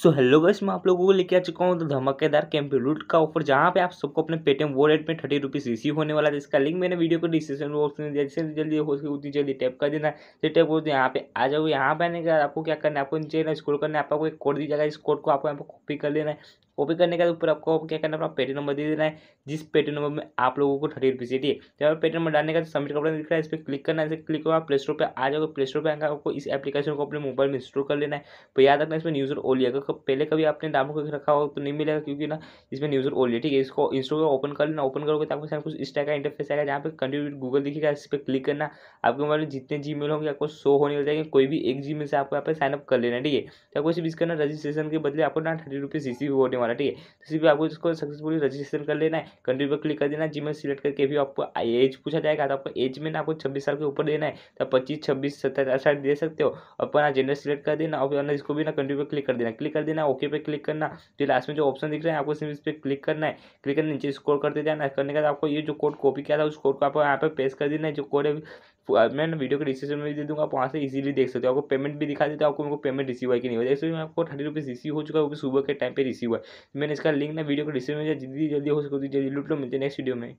so hello guys मैं आप लोगों को लेके आ चुका हूँ तो धमाकेदार कैंप्यूलूट का ऑफर जहाँ पे आप सबको अपने पेटीएम वॉलेट में थर्टी रुपीज़ रिसीव होने वाला है इसका लिंक मैंने वीडियो को डिस्क्रिप्शन बॉक्स में दिया जिससे जल्दी हो सके उतनी जल्दी टैप कर देना फिर टैप तो कर यहाँ पे आ जाओ यहाँ पे आने बाद आपको क्या करना है आपको नीचे स्क्रोल करना है आपको एक कोड दी जाएगा इस कोड को आपको यहाँ पर कॉपी कर लेना है कॉपी करने के ऊपर तो आपको क्या करना अपना पेटी नंबर दे देना है जिस पेटी नंबर में आप लोगों को थर्टी रुपीज़ चाहिए जब पेटी नंबर डालने का सबमिट तो कपड़ा दिख रहा है इस पर क्लिक करना है क्लिक होगा प्ले स्टोर पर आ जाओगे प्ले स्टोर पर आएगा आपको इस एप्लीकेशन को अपने मोबाइल में इंस्टॉल कर लेना है तो याद रखना इसमें न्यूज़र ओली अगर पहले कभी आपने डाउनलोड कर रखा हो तो नहीं मिलेगा क्योंकि ना इसमें न्यूज़र ओली ठीक है इसको इंस्टॉल ओपन कर लेना ओपन करोगे तो आपके कुछ इस टाइप का इंटरफेस आएगा जहाँ पर कंट्रीब्यूट गूगल दिखेगा इस पर क्लिक करना आपके मोबाइल में जितने जी मेल होंगे आपको शो होने वाले जाएंगे कोई भी एक जी मेल से आपको यहाँ पर साइनअप कर लेना ठीक है तो आपको सिर्फ इसका रजिस्ट्रेशन के बदले आपको ना थर्टी रुपीज़ रिसीव होने वाला होना ठीक है तो सिर्फ आपको इसको सक्सेसफुली रजिस्ट्रेशन कर लेना है कंट्री पर क्लिक कर देना जी सिलेक्ट करके भी आपको एज पूछा जाएगा तो आपको एज में ना आपको छब्बीस साल के ऊपर देना है तो पच्चीस छब्बीस सत्ताईस अठाईस दे सकते हो अपना जेंडर सिलेक्ट कर देना और इसको भी ना कंट्री पर क्लिक कर देना क्लिक कर देना ओके पे क्लिक करना फिर तो लास्ट में जो ऑप्शन दिख रहा है आपको सिर्फ इस पर क्लिक करना है क्लिक करना नीचे स्कोर करते जाना करने के बाद आपको ये जो कोड कॉपी किया था उस कोड को आपको यहाँ पर पेश कर देना है जो कोड है मैं वीडियो के डिस्क्रिप्शन में भी दे दूँगा आप वहाँ से इजीली देख सकते हो आपको पेमेंट भी दिखा देते हैं आपको मेरे पेमेंट रिसीव है कि नहीं हो जाए मैं आपको थर्टी रुपीज़ रिसीव हो चुका है वो भी सुबह के टाइम पर रिसीव हुआ है मैंने इसका लिंक ना वीडियो के डिस्क्रिप्शन में जल्दी जल्दी हो है जल्दी लूट लो मिलते हैं नेक्स्ट वीडियो में